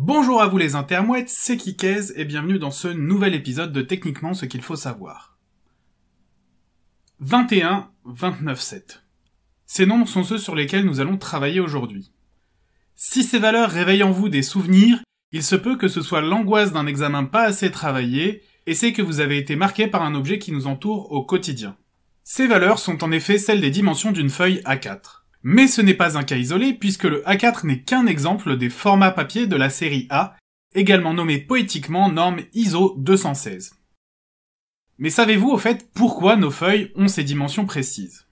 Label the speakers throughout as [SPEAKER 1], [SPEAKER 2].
[SPEAKER 1] Bonjour à vous les intermouettes, c'est Kikez et bienvenue dans ce nouvel épisode de Techniquement ce qu'il faut savoir. 21, 29, 7. Ces nombres sont ceux sur lesquels nous allons travailler aujourd'hui. Si ces valeurs réveillent en vous des souvenirs, il se peut que ce soit l'angoisse d'un examen pas assez travaillé, et c'est que vous avez été marqué par un objet qui nous entoure au quotidien. Ces valeurs sont en effet celles des dimensions d'une feuille A4. Mais ce n'est pas un cas isolé puisque le A4 n'est qu'un exemple des formats papier de la série A, également nommée poétiquement norme ISO 216. Mais savez-vous au fait pourquoi nos feuilles ont ces dimensions précises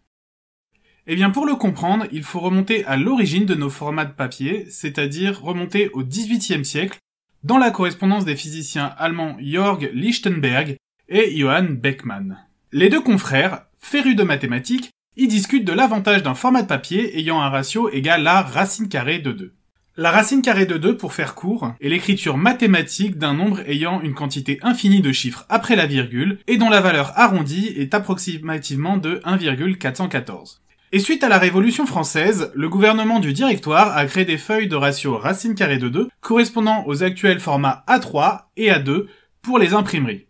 [SPEAKER 1] Eh bien pour le comprendre, il faut remonter à l'origine de nos formats de papier, c'est-à-dire remonter au XVIIIe siècle, dans la correspondance des physiciens allemands Jörg Lichtenberg et Johann Beckmann. Les deux confrères, férus de mathématiques, ils discutent de l'avantage d'un format de papier ayant un ratio égal à racine carrée de 2. La racine carrée de 2, pour faire court, est l'écriture mathématique d'un nombre ayant une quantité infinie de chiffres après la virgule et dont la valeur arrondie est approximativement de 1,414. Et suite à la Révolution française, le gouvernement du Directoire a créé des feuilles de ratio racine carrée de 2 correspondant aux actuels formats A3 et A2 pour les imprimeries.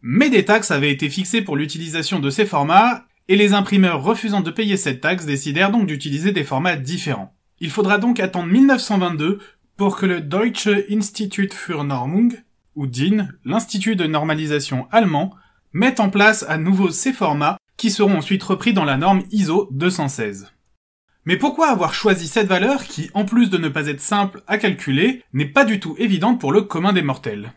[SPEAKER 1] Mais des taxes avaient été fixées pour l'utilisation de ces formats et les imprimeurs refusant de payer cette taxe décidèrent donc d'utiliser des formats différents. Il faudra donc attendre 1922 pour que le Deutsche Institut für Normung, ou DIN, l'Institut de normalisation allemand, mette en place à nouveau ces formats qui seront ensuite repris dans la norme ISO 216. Mais pourquoi avoir choisi cette valeur qui, en plus de ne pas être simple à calculer, n'est pas du tout évidente pour le commun des mortels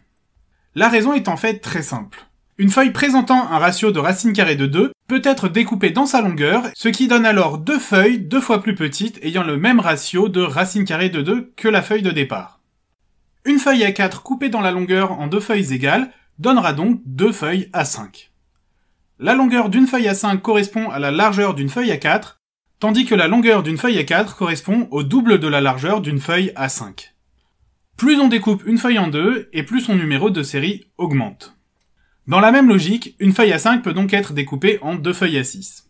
[SPEAKER 1] La raison est en fait très simple. Une feuille présentant un ratio de racine carrée de 2 peut être découpée dans sa longueur, ce qui donne alors deux feuilles deux fois plus petites ayant le même ratio de racine carrée de 2 que la feuille de départ. Une feuille à 4 coupée dans la longueur en deux feuilles égales donnera donc deux feuilles à 5. La longueur d'une feuille à 5 correspond à la largeur d'une feuille à 4, tandis que la longueur d'une feuille à 4 correspond au double de la largeur d'une feuille à 5. Plus on découpe une feuille en deux, et plus son numéro de série augmente. Dans la même logique, une feuille à 5 peut donc être découpée en deux feuilles à 6.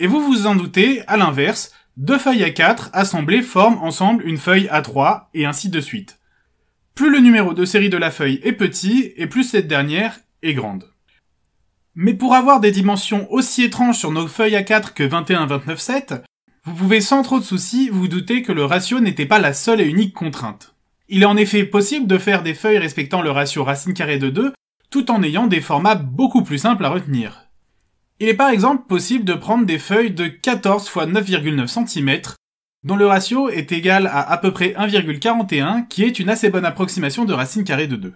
[SPEAKER 1] Et vous vous en doutez, à l'inverse, deux feuilles à 4 assemblées forment ensemble une feuille à 3 et ainsi de suite. Plus le numéro de série de la feuille est petit et plus cette dernière est grande. Mais pour avoir des dimensions aussi étranges sur nos feuilles à 4 que 21, 29, 7, vous pouvez sans trop de soucis vous douter que le ratio n'était pas la seule et unique contrainte. Il est en effet possible de faire des feuilles respectant le ratio racine carrée de 2 tout en ayant des formats beaucoup plus simples à retenir. Il est par exemple possible de prendre des feuilles de 14 x 9,9 cm, dont le ratio est égal à à peu près 1,41, qui est une assez bonne approximation de racine carrée de 2.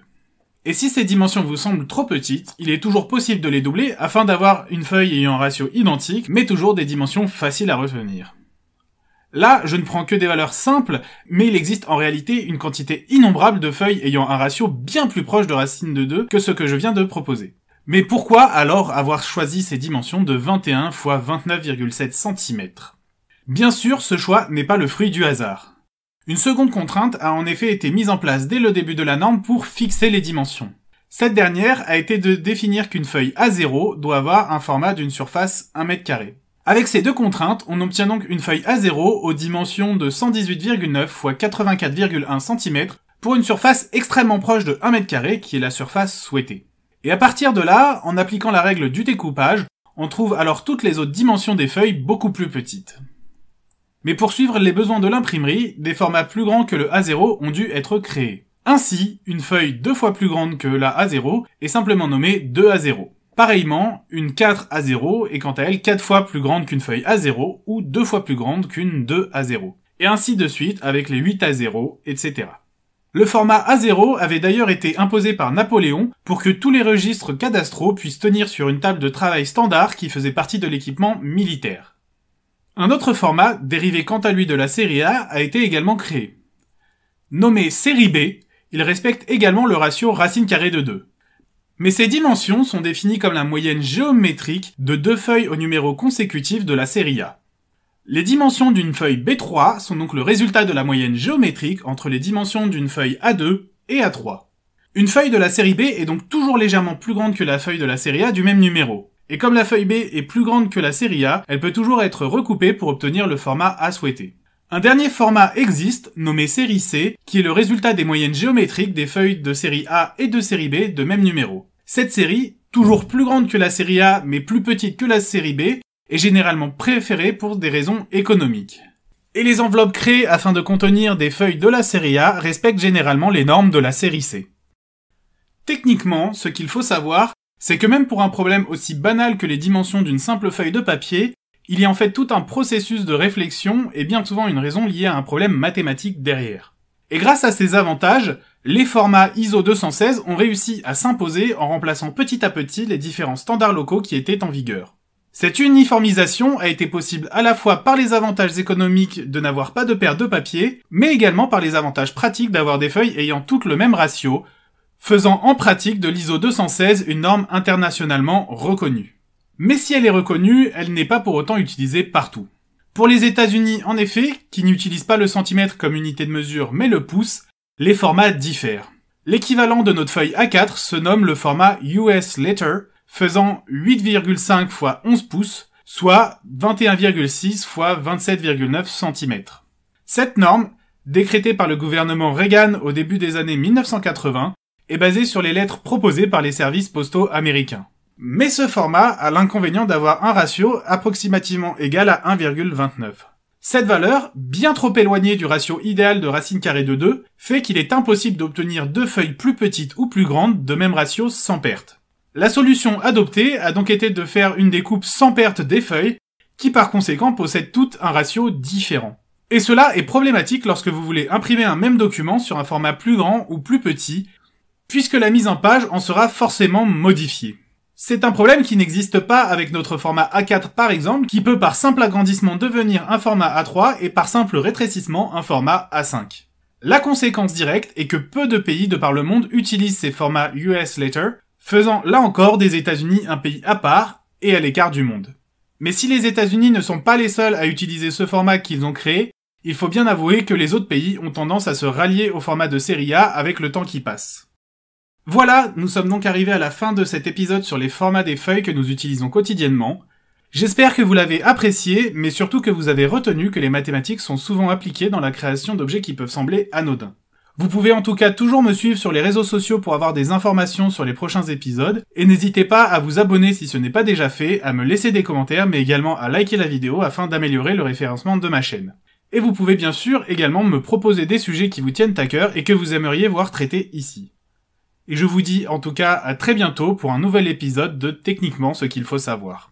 [SPEAKER 1] Et si ces dimensions vous semblent trop petites, il est toujours possible de les doubler afin d'avoir une feuille ayant un ratio identique, mais toujours des dimensions faciles à retenir. Là, je ne prends que des valeurs simples, mais il existe en réalité une quantité innombrable de feuilles ayant un ratio bien plus proche de racine de 2 que ce que je viens de proposer. Mais pourquoi alors avoir choisi ces dimensions de 21 x 29,7 cm Bien sûr, ce choix n'est pas le fruit du hasard. Une seconde contrainte a en effet été mise en place dès le début de la norme pour fixer les dimensions. Cette dernière a été de définir qu'une feuille à 0 doit avoir un format d'une surface 1 mètre carré. Avec ces deux contraintes, on obtient donc une feuille A0 aux dimensions de 118,9 x 84,1 cm pour une surface extrêmement proche de 1 m qui est la surface souhaitée. Et à partir de là, en appliquant la règle du découpage, on trouve alors toutes les autres dimensions des feuilles beaucoup plus petites. Mais pour suivre les besoins de l'imprimerie, des formats plus grands que le A0 ont dû être créés. Ainsi, une feuille deux fois plus grande que la A0 est simplement nommée 2A0. Pareillement, une 4 à 0 est quant à elle 4 fois plus grande qu'une feuille à 0 ou 2 fois plus grande qu'une 2 à 0. Et ainsi de suite avec les 8 à 0, etc. Le format A0 avait d'ailleurs été imposé par Napoléon pour que tous les registres cadastraux puissent tenir sur une table de travail standard qui faisait partie de l'équipement militaire. Un autre format, dérivé quant à lui de la série A, a été également créé. Nommé série B, il respecte également le ratio racine carrée de 2. Mais ces dimensions sont définies comme la moyenne géométrique de deux feuilles au numéro consécutif de la série A. Les dimensions d'une feuille B3 sont donc le résultat de la moyenne géométrique entre les dimensions d'une feuille A2 et A3. Une feuille de la série B est donc toujours légèrement plus grande que la feuille de la série A du même numéro. Et comme la feuille B est plus grande que la série A, elle peut toujours être recoupée pour obtenir le format A souhaité. Un dernier format existe, nommé série C, qui est le résultat des moyennes géométriques des feuilles de série A et de série B de même numéro. Cette série, toujours plus grande que la série A mais plus petite que la série B, est généralement préférée pour des raisons économiques. Et les enveloppes créées afin de contenir des feuilles de la série A respectent généralement les normes de la série C. Techniquement, ce qu'il faut savoir, c'est que même pour un problème aussi banal que les dimensions d'une simple feuille de papier, il y a en fait tout un processus de réflexion et bien souvent une raison liée à un problème mathématique derrière. Et grâce à ces avantages, les formats ISO 216 ont réussi à s'imposer en remplaçant petit à petit les différents standards locaux qui étaient en vigueur. Cette uniformisation a été possible à la fois par les avantages économiques de n'avoir pas de paire de papier, mais également par les avantages pratiques d'avoir des feuilles ayant toutes le même ratio, faisant en pratique de l'ISO 216 une norme internationalement reconnue. Mais si elle est reconnue, elle n'est pas pour autant utilisée partout. Pour les États-Unis, en effet, qui n'utilisent pas le centimètre comme unité de mesure mais le pouce, les formats diffèrent. L'équivalent de notre feuille A4 se nomme le format US Letter, faisant 8,5 x 11 pouces, soit 21,6 x 27,9 cm. Cette norme, décrétée par le gouvernement Reagan au début des années 1980, est basée sur les lettres proposées par les services postaux américains. Mais ce format a l'inconvénient d'avoir un ratio approximativement égal à 1,29. Cette valeur, bien trop éloignée du ratio idéal de racine carrée de 2, fait qu'il est impossible d'obtenir deux feuilles plus petites ou plus grandes de même ratio sans perte. La solution adoptée a donc été de faire une découpe sans perte des feuilles, qui par conséquent possèdent toutes un ratio différent. Et cela est problématique lorsque vous voulez imprimer un même document sur un format plus grand ou plus petit, puisque la mise en page en sera forcément modifiée. C'est un problème qui n'existe pas avec notre format A4 par exemple, qui peut par simple agrandissement devenir un format A3 et par simple rétrécissement un format A5. La conséquence directe est que peu de pays de par le monde utilisent ces formats US Letter, faisant là encore des États-Unis un pays à part et à l'écart du monde. Mais si les États-Unis ne sont pas les seuls à utiliser ce format qu'ils ont créé, il faut bien avouer que les autres pays ont tendance à se rallier au format de série A avec le temps qui passe. Voilà, nous sommes donc arrivés à la fin de cet épisode sur les formats des feuilles que nous utilisons quotidiennement. J'espère que vous l'avez apprécié, mais surtout que vous avez retenu que les mathématiques sont souvent appliquées dans la création d'objets qui peuvent sembler anodins. Vous pouvez en tout cas toujours me suivre sur les réseaux sociaux pour avoir des informations sur les prochains épisodes, et n'hésitez pas à vous abonner si ce n'est pas déjà fait, à me laisser des commentaires, mais également à liker la vidéo afin d'améliorer le référencement de ma chaîne. Et vous pouvez bien sûr également me proposer des sujets qui vous tiennent à cœur et que vous aimeriez voir traités ici. Et je vous dis en tout cas à très bientôt pour un nouvel épisode de Techniquement ce qu'il faut savoir.